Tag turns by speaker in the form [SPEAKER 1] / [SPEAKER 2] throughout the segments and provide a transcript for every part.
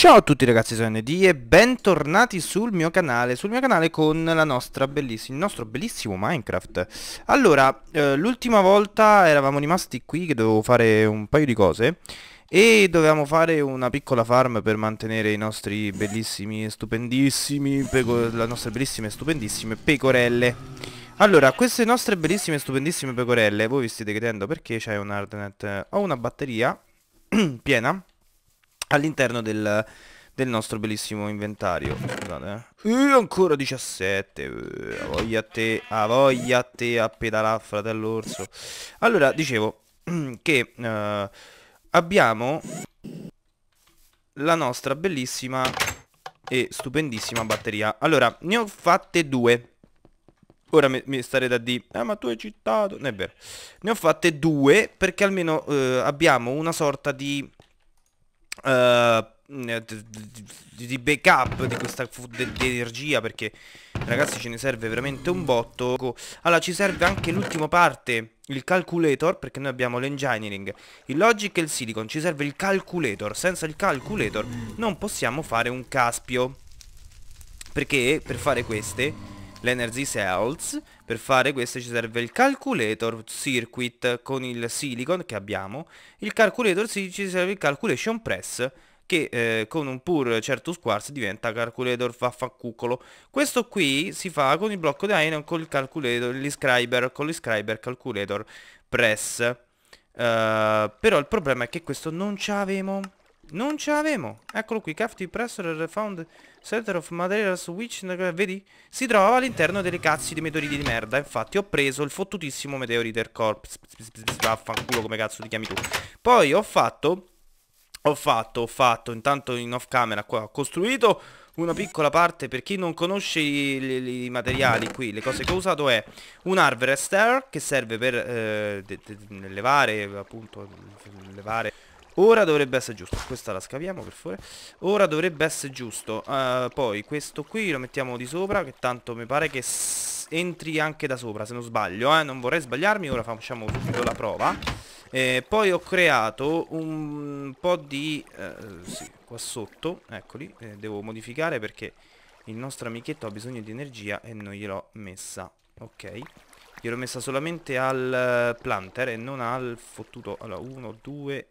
[SPEAKER 1] Ciao a tutti ragazzi, sono ND e bentornati sul mio canale, sul mio canale con belliss il nostro bellissimo Minecraft. Allora, eh, l'ultima volta eravamo rimasti qui che dovevo fare un paio di cose e dovevamo fare una piccola farm per mantenere i nostri bellissimi e stupendissimi, le nostre bellissime e stupendissime pecorelle. Allora, queste nostre bellissime e stupendissime pecorelle, voi vi state chiedendo perché c'è un hardnet? Ho una batteria piena all'interno del, del, nostro bellissimo inventario. Scusate, eh. ancora 17. Uh, eh, a voglia a te, a voglia a te a pedalà, fratello orso. Allora, dicevo mm, che uh, abbiamo la nostra bellissima e stupendissima batteria. Allora, ne ho fatte due. Ora mi, mi starete a dire, eh ma tu hai citato, non è vero. Ne ho fatte due perché almeno eh, abbiamo una sorta di uh, di backup di questa di energia perché ragazzi ce ne serve veramente un botto allora ci serve anche l'ultima parte il calculator perché noi abbiamo l'engineering il logic e il silicon ci serve il calculator senza il calculator non possiamo fare un caspio perché per fare queste l'energy cells, per fare questo ci serve il calculator circuit con il silicon che abbiamo, il calculator ci serve il calculation press che eh, con un pur certo squarz diventa calculator vaffancucolo. Questo qui si fa con il blocco di Iron, con il calculator, l'iscriber, con l'iscriber calculator press. Uh, però il problema è che questo non ce l'avemo non ce l'avevo. Eccolo qui, Crafty Pressure Found Center of Materials Switch. Vedi? Si trova all'interno delle cazzi di meteoriti di merda. Infatti ho preso il fottutissimo Meteoriter Corp. Vaffanculo come cazzo ti chiami tu. Poi ho fatto... Ho fatto, ho fatto, intanto in off camera qua ho costruito una piccola parte per chi non conosce i, i, i materiali qui, le cose che ho usato è un harvester che serve per eh, de, de, levare appunto levare Ora dovrebbe essere giusto Questa la scaviamo per favore Ora dovrebbe essere giusto uh, Poi questo qui lo mettiamo di sopra Che tanto mi pare che entri anche da sopra Se non sbaglio eh? Non vorrei sbagliarmi Ora facciamo subito la prova eh, Poi ho creato un po' di uh, Sì qua sotto Eccoli eh, Devo modificare perché il nostro amichetto ha bisogno di energia E non gliel'ho messa Ok Gliel'ho messa solamente al eh, planter e non al fottuto Allora 1, 2,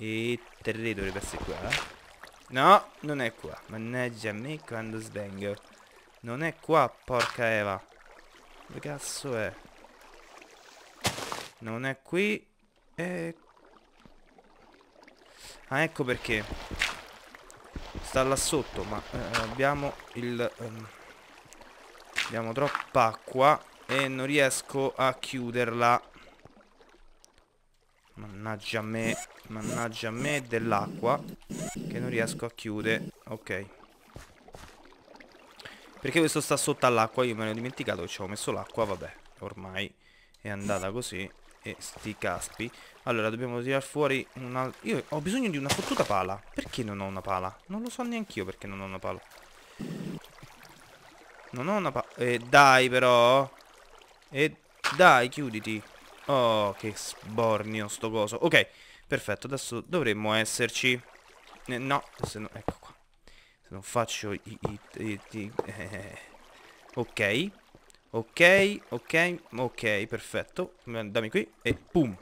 [SPEAKER 1] e 3 dovrebbe essere qua. No, non è qua. Mannaggia a me quando svengo. Non è qua, porca Eva. Dove cazzo è? Non è qui. E... Ah, ecco perché. Sta là sotto, ma eh, abbiamo il... Um, abbiamo troppa acqua e non riesco a chiuderla. Mannaggia a me. Mannaggia a me dell'acqua Che non riesco a chiudere Ok Perché questo sta sotto all'acqua Io me ne ho dimenticato che ci avevo messo l'acqua Vabbè ormai è andata così E sti caspi Allora dobbiamo tirare fuori una... Io ho bisogno di una fottuta pala Perché non ho una pala? Non lo so neanche io perché non ho una pala Non ho una pala eh, dai però E eh, dai chiuditi Oh che sbornio sto coso Ok Perfetto, adesso dovremmo esserci... Eh, no, se no... Ecco qua. Se non faccio i... i, i, i eh. Ok. Ok, ok, ok, perfetto. Dammi qui e pum.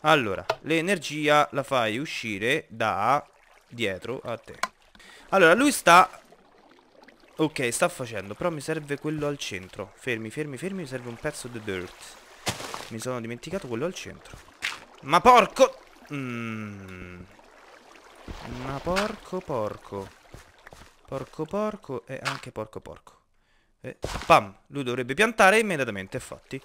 [SPEAKER 1] Allora, l'energia la fai uscire da dietro a te. Allora, lui sta... Ok, sta facendo, però mi serve quello al centro. Fermi, fermi, fermi, mi serve un pezzo di dirt. Mi sono dimenticato quello al centro. Ma porco... Mmm. Ma porco porco. Porco porco e anche porco porco. E pam, lui dovrebbe piantare immediatamente, infatti.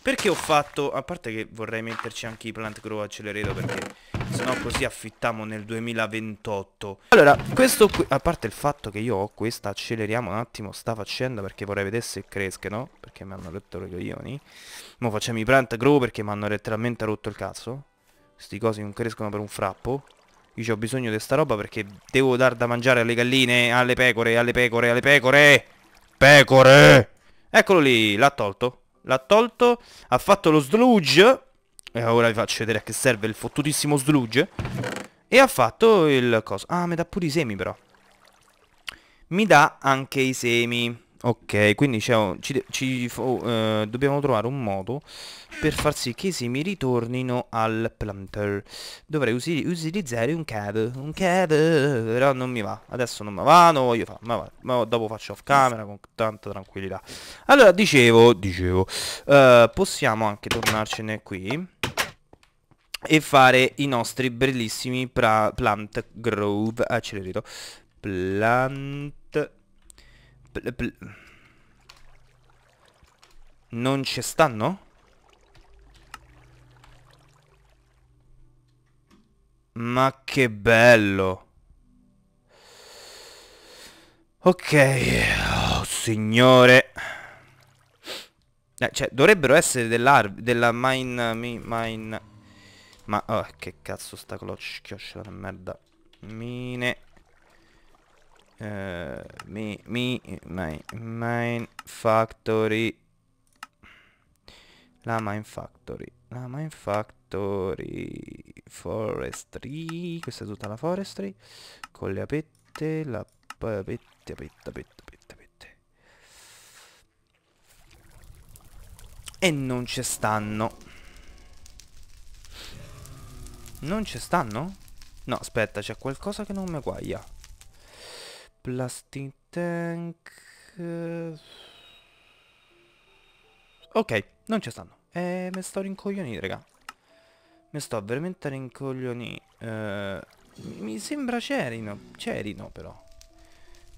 [SPEAKER 1] Perché ho fatto... A parte che vorrei metterci anche i plant grow accelerato perché sennò così affittiamo nel 2028. Allora, questo qui... A parte il fatto che io ho questa, acceleriamo un attimo sta faccenda perché vorrei vedere se cresce, no? Perché mi hanno rotto i coglioni. Mo facciamo i plant grow perché mi hanno letteralmente rotto il cazzo. Sti cosi non crescono per un frappo. Io ho bisogno di sta roba perché devo dar da mangiare alle galline, alle pecore, alle pecore, alle pecore. Pecore! Eccolo lì, l'ha tolto. L'ha tolto, ha fatto lo sludge. E ora vi faccio vedere a che serve il fottutissimo sludge. E ha fatto il coso. Ah, mi dà pure i semi però. Mi dà anche i semi. Ok, quindi un, ci, ci, uh, dobbiamo trovare un modo per far sì che si mi ritornino al planter. Dovrei usi utilizzare un cab, un cab, però non mi va. Adesso non mi va, non voglio fare, ma, va, ma dopo faccio off camera con tanta tranquillità. Allora, dicevo, dicevo, uh, possiamo anche tornarcene qui e fare i nostri bellissimi plant grove accelerator. Plant non ci stanno? Ma che bello! Ok, oh signore! Eh, cioè, dovrebbero essere dell'arv... della mine... Mi, mine... Ma... Oh, che cazzo sta cloche, chioscia di merda. Mine... Uh, mi, mi, mine, mine factory. La mine factory. La mine factory. Forestry. Questa è tutta la forestry. Con le apette. La apette, apette, apette, apette, apette. E non ci stanno. Non ci stanno? No, aspetta, c'è qualcosa che non mi guaglia. Blasting Tank... Eh, ok, non ci stanno. Eh, mi sto rincoglionì, raga. Mi sto veramente rincoglionì. Eh, mi sembra c'erino. C'erino, però.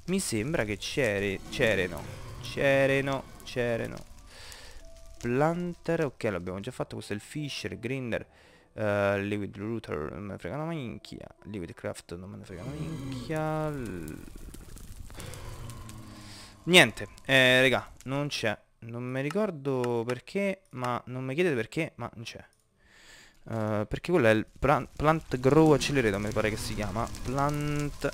[SPEAKER 1] Mi sembra che c'ere... C'erino. C'erino. C'ereno. Planter. Ok, l'abbiamo già fatto. Questo è il Fisher, Grinder. Uh, liquid Router non me ne frega una minchia Liquid Craft non me ne frega una minchia L Niente, eh, raga, non c'è. Non mi ricordo perché, ma non mi chiedete perché, ma non c'è. Uh, perché quello è il plant, plant Grow Accelerator, mi pare che si chiama. Plant...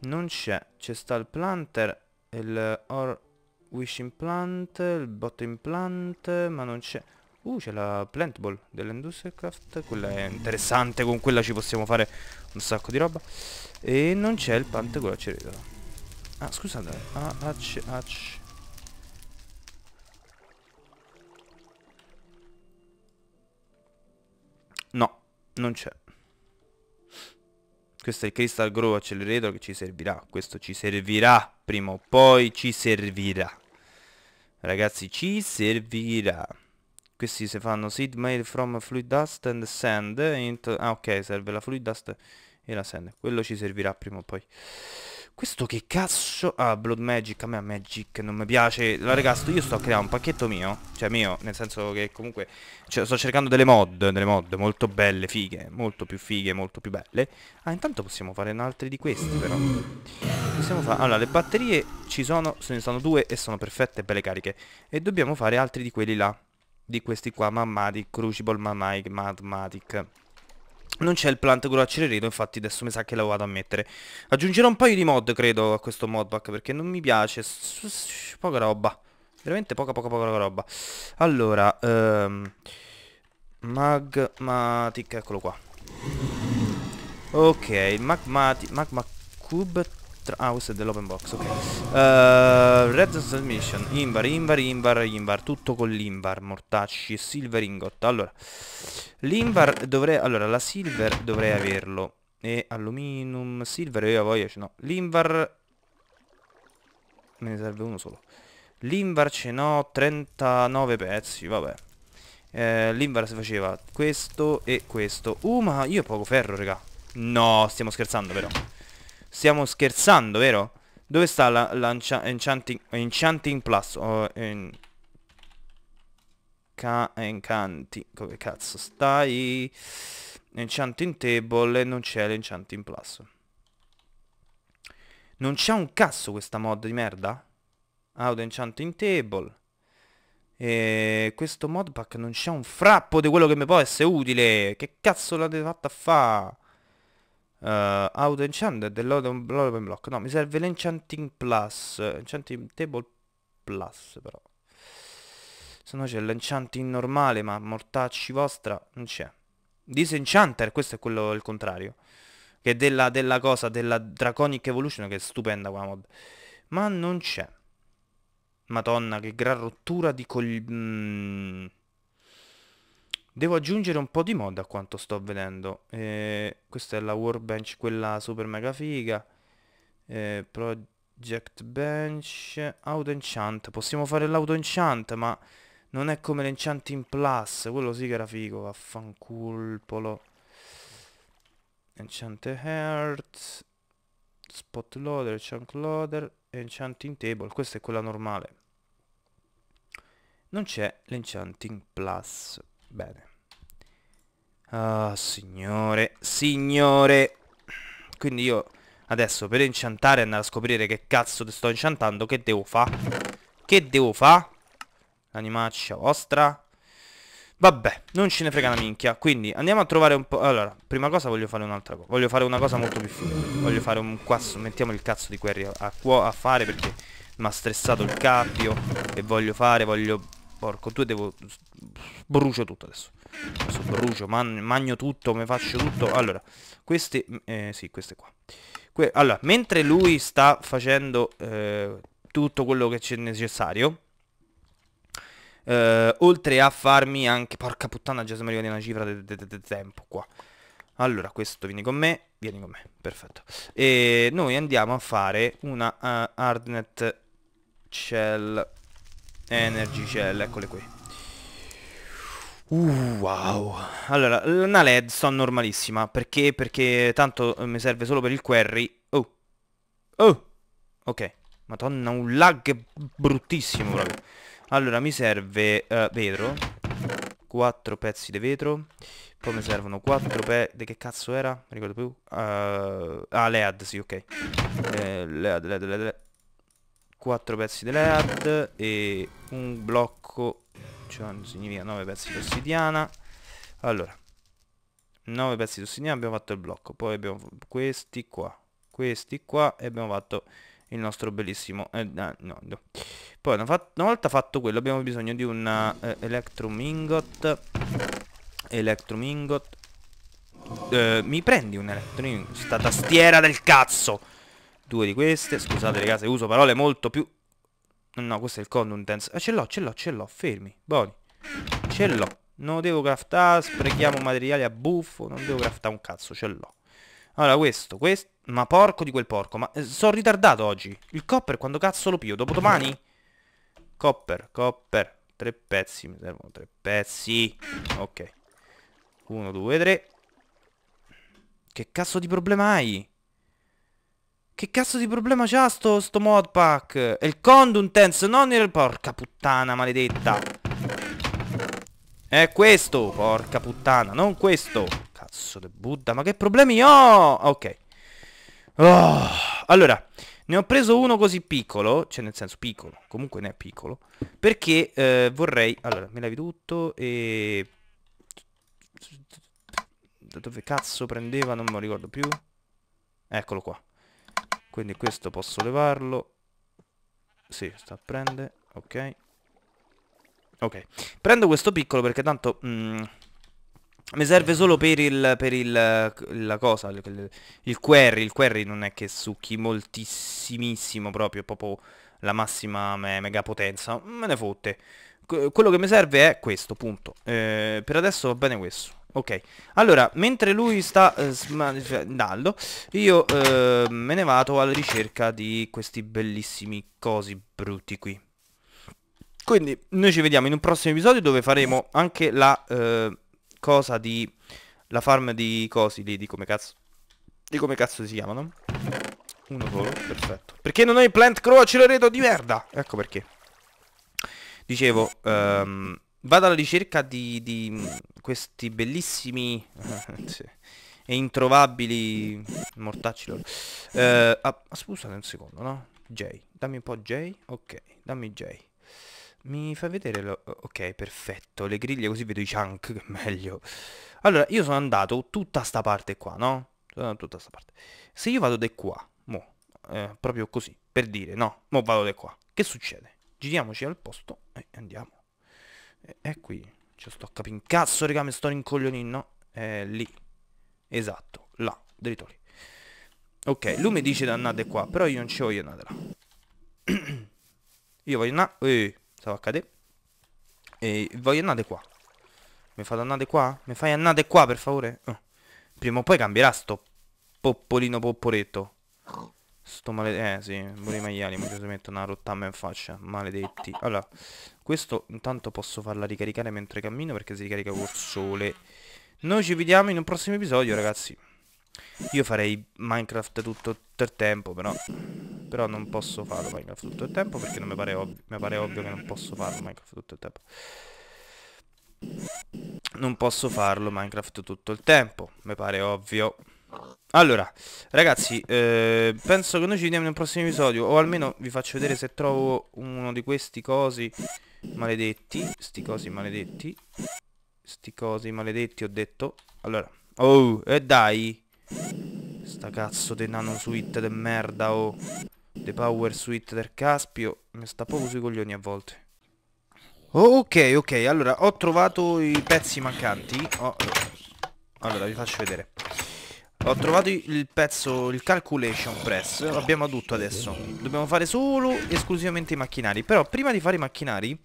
[SPEAKER 1] Non c'è. C'è sta il planter, il or wishing plant, il bot implant, ma non c'è... Uh, c'è la plant ball craft. Quella è interessante, con quella ci possiamo fare un sacco di roba. E non c'è il pantego accelerator. Ah, scusate. Ah, acc, acc. No, non c'è. Questo è il Crystal Grow Accelerator che ci servirà. Questo ci servirà prima o poi. Ci servirà. Ragazzi, ci servirà. Questi si fanno seed made from fluid dust and sand into... Ah ok, serve la fluid dust e la sand. Quello ci servirà prima o poi. Questo che cazzo... Ah, Blood Magic, a me a Magic non mi piace. La ragazzo, io sto a creare un pacchetto mio. Cioè mio, nel senso che comunque... Cioè, sto cercando delle mod, delle mod molto belle, fighe. Molto più fighe, molto più belle. Ah, intanto possiamo fare altri di questi però. Possiamo fare... Allora, le batterie ci sono, ce ne sono due e sono perfette, belle cariche. E dobbiamo fare altri di quelli là di questi qua, Mammatic, Crucible, Mammatic, Mathematic. Non c'è il plant con l'accelerator, infatti adesso mi sa che la vado a mettere. Aggiungerò un paio di mod, credo, a questo modpack, perché non mi piace. Poca roba. Veramente poca, poca, poca roba. Allora, um, Magmatic, eccolo qua. Ok, Magmatic, Magma Cube House dell'open box, ok. Uh, Red Submission, Invar, Invar, Invar, Invar, tutto con l'Invar, Mortacci, Silver Ingot. Allora, l'Invar dovrei... Allora, la Silver dovrei averlo. E alluminum, Silver, io voglio... No, l'Invar... Me ne serve uno solo. L'Invar ce n'ho 39 pezzi, vabbè. Eh, L'Invar si faceva questo e questo. Uh, ma io ho poco ferro, raga. No, stiamo scherzando però. Stiamo scherzando, vero? Dove sta la, la enchanting, plus? Oh, en ca encanti. Come cazzo stai? Enchanting table e non c'è l'enchanting plus. Non c'è un cazzo questa mod di merda? Out enchanting table. E questo modpack non c'è un frappo di quello che mi può essere utile. Che cazzo l'avete fatta a fa'? uh, auto enchant dell'open block no mi serve l'enchanting plus enchanting table plus però se no c'è l'enchanting normale ma mortacci vostra non c'è disenchanter questo è quello il contrario che è della, della cosa della draconic evolution che è stupenda quella mod ma non c'è madonna che gran rottura di col... Mm. Devo aggiungere un po' di mod a quanto sto vedendo. Eh, questa è la workbench, quella super mega figa. Eh, project bench, auto enchant. Possiamo fare l'auto enchant, ma non è come l'enchanting plus. Quello sì che era figo, vaffanculpolo. Enchant heart, spot loader, chunk loader, enchanting table. Questa è quella normale. Non c'è l'enchanting plus. Bene. Ah, signore, signore. Quindi io adesso per inciantare andare a scoprire che cazzo ti sto enchantando, che devo fa? Che devo fa? L'animaccia vostra. Vabbè, non ce ne frega una minchia. Quindi andiamo a trovare un po'... Allora, prima cosa voglio fare un'altra cosa. Voglio fare una cosa molto più figa. Voglio fare un quasso... Mettiamo il cazzo di querry a, a fare perché mi ha stressato il cappio. E voglio fare, voglio Porco, tu devo... Brucio tutto adesso. Adesso brucio, man magno tutto, mi faccio tutto. Allora, queste... Eh, sì, queste qua. Que allora, mentre lui sta facendo eh, tutto quello che c'è necessario, eh, oltre a farmi anche... Porca puttana, già siamo arrivati a una cifra di tempo qua. Allora, questo vieni con me, vieni con me, perfetto. E noi andiamo a fare una uh, eh, Arnet Shell Energy Cell, eccole qui. Uh, wow. Allora, una LED sto normalissima. Perché? Perché tanto eh, mi serve solo per il query. Oh. Oh. Ok. Madonna, un lag bruttissimo Allora, mi serve uh, vetro. Quattro pezzi di vetro. Poi mi servono quattro pezzi... Di che cazzo era? Non ricordo più. Uh, ah, LED, sì, ok. Eh, LED, LED, LED, LED. 4 pezzi di lead e un blocco cioè non significa 9 pezzi di ossidiana allora 9 pezzi di ossidiana abbiamo fatto il blocco poi abbiamo questi qua questi qua e abbiamo fatto il nostro bellissimo eh, no, no. poi una, una, volta fatto quello abbiamo bisogno di un eh, electrum ingot electrum ingot eh, mi prendi un electrum ingot sta tastiera del cazzo Due di queste, scusate ragazzi, uso parole molto più... No, questo è il condundance. Ah, eh, ce l'ho, ce l'ho, ce l'ho, fermi, Boni. Ce l'ho. Non devo craftare, sprechiamo materiali a buffo, non devo craftare un cazzo, ce l'ho. Allora questo, questo, ma porco di quel porco, ma eh, sono ritardato oggi. Il copper quando cazzo lo pio? Dopodomani? Copper, copper, tre pezzi, mi servono tre pezzi. Ok. Uno, due, tre. Che cazzo di problema hai? Che cazzo di problema c'ha sto, sto modpack? È il conduntance, non il... Porca puttana, maledetta. È questo, porca puttana, non questo. Cazzo di Buddha, ma che problemi ho? Ok. Oh. Allora, ne ho preso uno così piccolo, cioè nel senso piccolo, comunque ne è piccolo, perché eh, vorrei... Allora, mi lavi tutto e... Da dove cazzo prendeva, non me lo ricordo più. Eccolo qua quindi questo posso levarlo sì, sta a prendere ok ok prendo questo piccolo perché tanto mm, mi serve solo per il per il la cosa il, il query il query non è che succhi moltissimissimo proprio proprio la massima me, mega potenza me ne fotte quello che mi serve è questo punto eh, per adesso va bene questo Ok, allora, mentre lui sta eh, cioè, andando, io eh, me ne vado alla ricerca di questi bellissimi cosi brutti qui. Quindi, noi ci vediamo in un prossimo episodio dove faremo anche la eh, cosa di... La farm di cosi lì, di come cazzo... Di come cazzo si chiamano? Uno solo, perfetto. Perché non ho i plant crow accelerator di merda? Ecco perché. Dicevo, Um, vado alla ricerca di, di mm, questi bellissimi e introvabili mortacci loro. Eh, ah, scusate un secondo, no? J, dammi un po' J, ok, dammi J. Mi fa vedere lo... Ok, perfetto, le griglie così vedo i chunk, che è meglio. Allora, io sono andato tutta sta parte qua, no? Sono andato tutta sta parte. Se io vado da qua, mo, eh, proprio così, per dire, no, mo vado da qua. Che succede? Giriamoci al posto e andiamo è qui. Cioè sto capendo. Cazzo, raga, mi sto rincoglionino. È lì. Esatto, là, dritto lì. Ok, lui mi dice di andare qua, però io non ci voglio andare là. io voglio andare... Ehi, stavo a cadere. E voglio andare qua. Mi fate andare qua? Mi fai andare qua, per favore? Oh. Prima o poi cambierà sto poppolino popporetto. Sto maledetto... Eh, sì, pure i maiali, mi che si mettono una rottama in faccia. Maledetti. Allora, questo intanto posso farla ricaricare mentre cammino perché si ricarica col sole. Noi ci vediamo in un prossimo episodio, ragazzi. Io farei Minecraft tutto, il tempo, però... Però non posso farlo Minecraft tutto il tempo perché non mi pare, ovvio, mi pare ovvio che non posso farlo Minecraft tutto il tempo. Non posso farlo Minecraft tutto il tempo, mi pare ovvio. Allora, ragazzi, eh, penso che noi ci vediamo in un prossimo episodio, o almeno vi faccio vedere se trovo uno di questi cosi Maledetti, sti cosi maledetti. Sti cosi maledetti ho detto. Allora, oh, e eh dai. Sta cazzo de nano suite de merda oh. de power suite del Caspio, mi sta proprio sui coglioni a volte. Oh, ok, ok, allora ho trovato i pezzi mancanti. Oh. Allora vi faccio vedere. Ho trovato il pezzo, il calculation press Abbiamo tutto adesso Dobbiamo fare solo esclusivamente i macchinari Però prima di fare i macchinari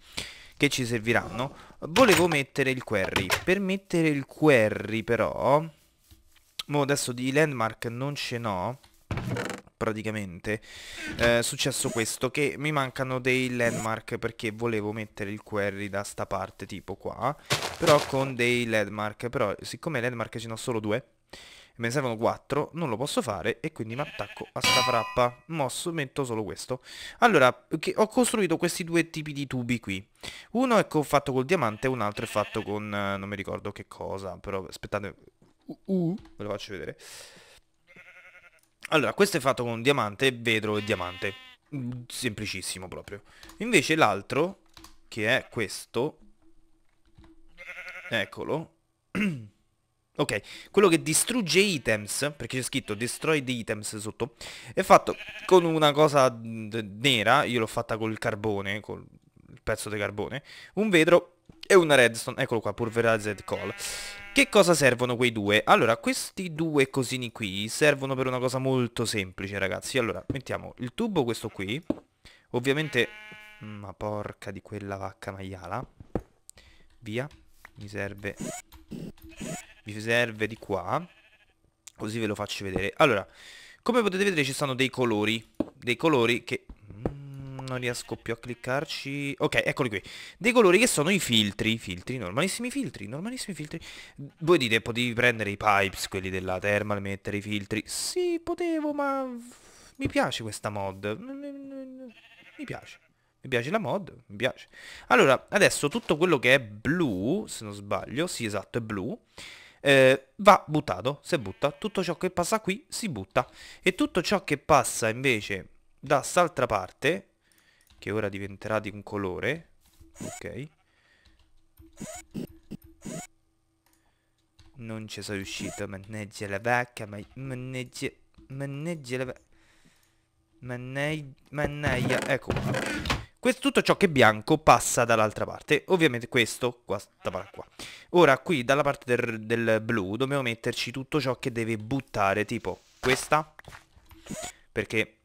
[SPEAKER 1] Che ci serviranno Volevo mettere il query Per mettere il query però Mo adesso di landmark non ce n'ho Praticamente eh, È eh, successo questo Che mi mancano dei landmark Perché volevo mettere il query da sta parte Tipo qua Però con dei landmark Però siccome landmark ce n'ho solo due me ne servono 4, non lo posso fare e quindi mi attacco a sta frappa. Mosso, metto solo questo. Allora, ho costruito questi due tipi di tubi qui. Uno è fatto col diamante, e un altro è fatto con... Eh, non mi ricordo che cosa, però aspettate... Uh, uh, ve lo faccio vedere. Allora, questo è fatto con diamante, vetro e diamante. Semplicissimo proprio. Invece l'altro, che è questo... Eccolo. Ok, quello che distrugge items, perché c'è scritto destroy the items sotto, è fatto con una cosa nera, io l'ho fatta col carbone, col pezzo di carbone, un vetro e una redstone, eccolo qua, pulverized coal. Che cosa servono quei due? Allora, questi due cosini qui servono per una cosa molto semplice, ragazzi. Allora, mettiamo il tubo questo qui, ovviamente... Ma porca di quella vacca maiala. Via, mi serve vi serve di qua così ve lo faccio vedere allora come potete vedere ci sono dei colori dei colori che mm, non riesco più a cliccarci ok eccoli qui dei colori che sono i filtri filtri normalissimi filtri normalissimi filtri voi dite potevi prendere i pipes quelli della thermal mettere i filtri sì potevo ma mi piace questa mod mm, mm, mi piace mi piace la mod, mi piace. Allora, adesso tutto quello che è blu, se non sbaglio, sì esatto, è blu, eh, va buttato, si butta, tutto ciò che passa qui si butta e tutto ciò che passa invece da s'altra parte, che ora diventerà di un colore, ok, non ci sono riuscito, manneggia la vacca, manneggia, manneggia la vacca, manneggia, manneggia, ecco qua. Questo, tutto ciò che è bianco passa dall'altra parte. Ovviamente questo, questa parte qua. Ora qui dalla parte del, del blu dobbiamo metterci tutto ciò che deve buttare, tipo questa. Perché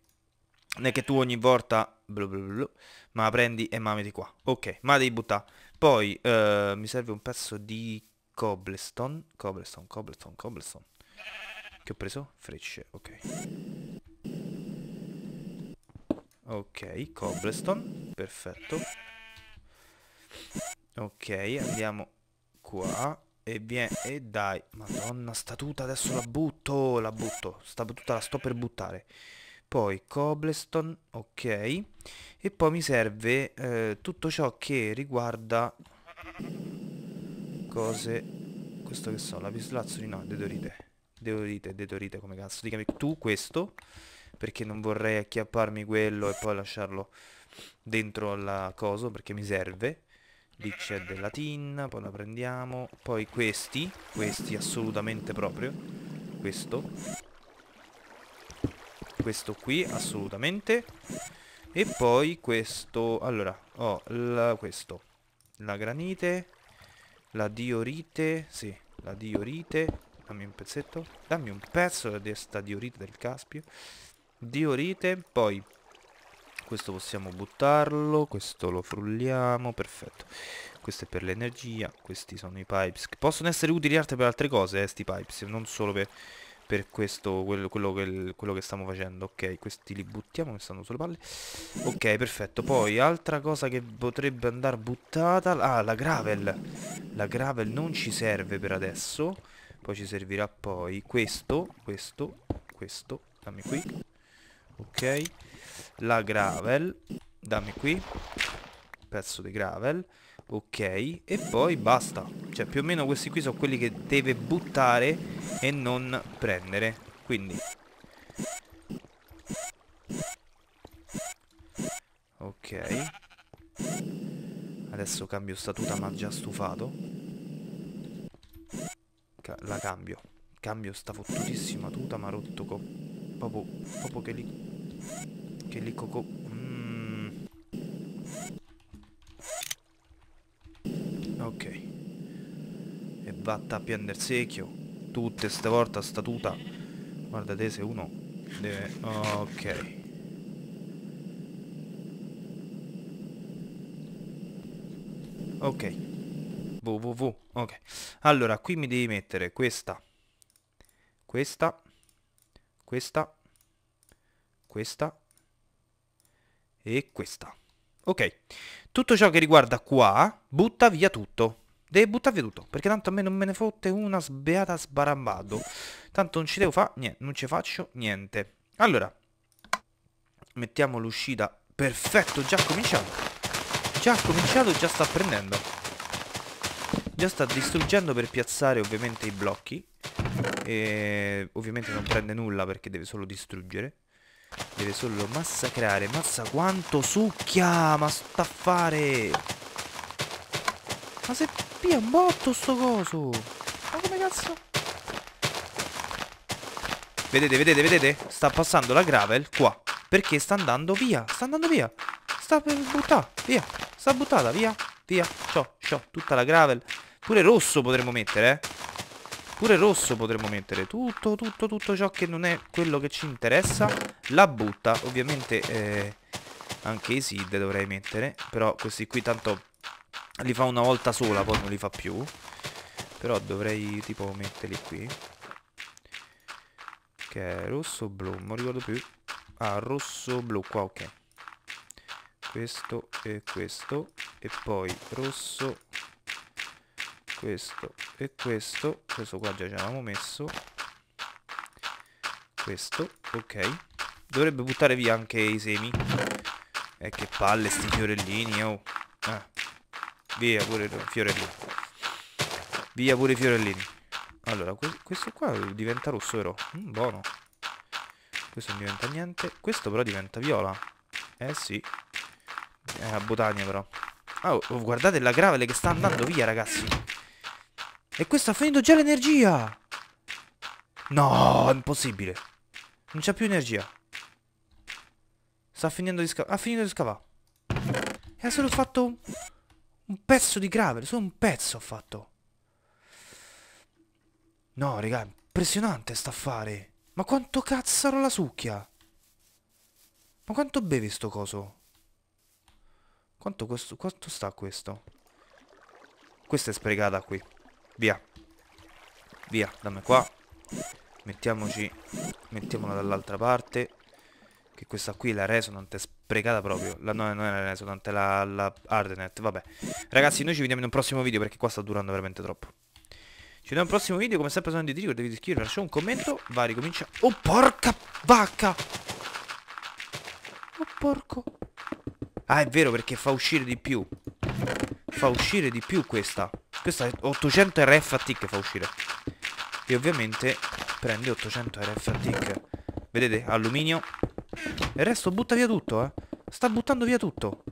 [SPEAKER 1] non è che tu ogni volta blu blu blu, ma prendi e mamiti qua. Ok, ma devi buttare. Poi eh, mi serve un pezzo di cobblestone, cobblestone, cobblestone, cobblestone. Che ho preso? Frecce, ok. Ok, cobblestone, perfetto. Ok, andiamo qua. E viene, e dai, madonna, statuta adesso la butto, la butto, sta battuta la sto per buttare. Poi cobblestone, ok. E poi mi serve eh, tutto ciò che riguarda cose, questo che so, lapislazzo di no, dedorite. Dedorite, dedorite, come cazzo, dicami tu questo perché non vorrei acchiapparmi quello e poi lasciarlo dentro alla cosa perché mi serve lì c'è della tin poi la prendiamo poi questi questi assolutamente proprio questo questo qui assolutamente e poi questo allora ho oh, questo la granite la diorite sì la diorite dammi un pezzetto dammi un pezzo di sta diorite del caspio diorite, poi questo possiamo buttarlo, questo lo frulliamo, perfetto. Questo è per l'energia, questi sono i pipes. che Possono essere utili anche per altre cose, eh, sti pipes, non solo per, per questo, quello, quello, che, quello, che, stiamo facendo. Ok, questi li buttiamo, mi stanno sulle palle. Ok, perfetto. Poi, altra cosa che potrebbe andare buttata... Ah, la gravel. La gravel non ci serve per adesso. Poi ci servirà poi questo, questo, questo. Dammi qui ok la gravel dammi qui pezzo di gravel ok e poi basta cioè più o meno questi qui sono quelli che deve buttare e non prendere quindi ok adesso cambio statuta ma già stufato Ca la cambio cambio sta fottutissima tuta ma rotto proprio, proprio che lì che lì coco... Mm. Ok. E vatta a piander secchio. Tutte stavolta statuta. Guardate se uno deve... Ok. Ok. www. Ok. Allora, qui mi devi mettere questa. Questa. Questa questa e questa. Ok, tutto ciò che riguarda qua, butta via tutto. Deve buttare via tutto, perché tanto a me non me ne fotte una sbeata sbarambato. Tanto non ci devo fare niente, non ci faccio niente. Allora, mettiamo l'uscita. Perfetto, già cominciato. Già cominciato, già sta prendendo. Già sta distruggendo per piazzare ovviamente i blocchi. E ovviamente non prende nulla perché deve solo distruggere. Deve solo massacrare. Massa quanto succhia! Ma sta a fare! Ma se pia un botto sto coso! Ma come cazzo? Vedete, vedete, vedete? Sta passando la gravel qua. Perché sta andando via. Sta andando via. Sta per buttare. Via. Sta buttata. Via. Via. Ciò, ciò. Tutta la gravel. Pure rosso potremmo mettere, eh. Pure rosso potremmo mettere tutto, tutto, tutto ciò che non è quello che ci interessa. La butta, ovviamente eh, anche i seed dovrei mettere. Però questi qui tanto li fa una volta sola, poi non li fa più. Però dovrei tipo metterli qui. Che è rosso blu, non ricordo più. Ah, rosso blu, qua ok. Questo e questo. E poi rosso questo e questo, questo qua già ce l'avevamo messo, questo, ok, dovrebbe buttare via anche i semi, e eh, che palle sti fiorellini, oh, ah. via pure i fiorellini, via pure i fiorellini, allora questo qua diventa rosso però, Mm, buono, questo non diventa niente, questo però diventa viola, eh sì, è eh, a botania però. Ah, oh, guardate la gravele che sta andando via ragazzi e questo sta finendo già l'energia. No, impossibile. Non c'è più energia. Sta finendo di scavare. Ha finito di scavare. E ha solo fatto un, un pezzo di gravel. Solo un pezzo ha fatto. No, raga, impressionante sta affare. Ma quanto cazzaro la succhia. Ma quanto bevi sto coso? Quanto, questo, quanto sta questo? Questa è sprecata qui. Via. Via, dammi qua. Mettiamoci... Mettiamola dall'altra parte. Che questa qui, la Resonant, è sprecata proprio. La, no, non è la Resonant, è la, la Ardenet. Vabbè. Ragazzi, noi ci vediamo in un prossimo video perché qua sta durando veramente troppo. Ci vediamo in un prossimo video, come sempre sono di Dico, devi iscrivervi, lasciare un commento, va, ricomincia. Oh porca vacca! Oh porco! Ah è vero perché fa uscire di più. Fa uscire di più questa. Questa è 800 RF a tick fa uscire. E ovviamente prende 800 RF a tick. Vedete, alluminio. E Il resto butta via tutto, eh. Sta buttando via tutto.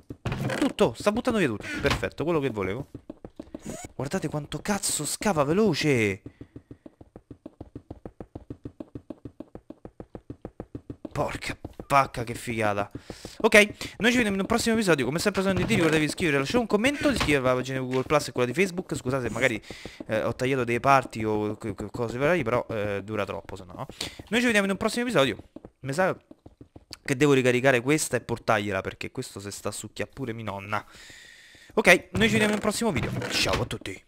[SPEAKER 1] Tutto, sta buttando via tutto. Perfetto, quello che volevo. Guardate quanto cazzo scava veloce. Porca Spacca, che figata. Ok, noi ci vediamo in un prossimo episodio. Come sempre sono di te, ricordatevi di iscrivervi, lasciare un commento, di iscrivervi alla pagina di Google Plus e quella di Facebook. Scusate, magari eh, ho tagliato dei parti o cose varie, però eh, dura troppo, se no. Noi ci vediamo in un prossimo episodio. Mi sa che devo ricaricare questa e portargliela, perché questo se sta a succhia pure mi nonna. Ok, noi ci vediamo in un prossimo video. Ciao a tutti.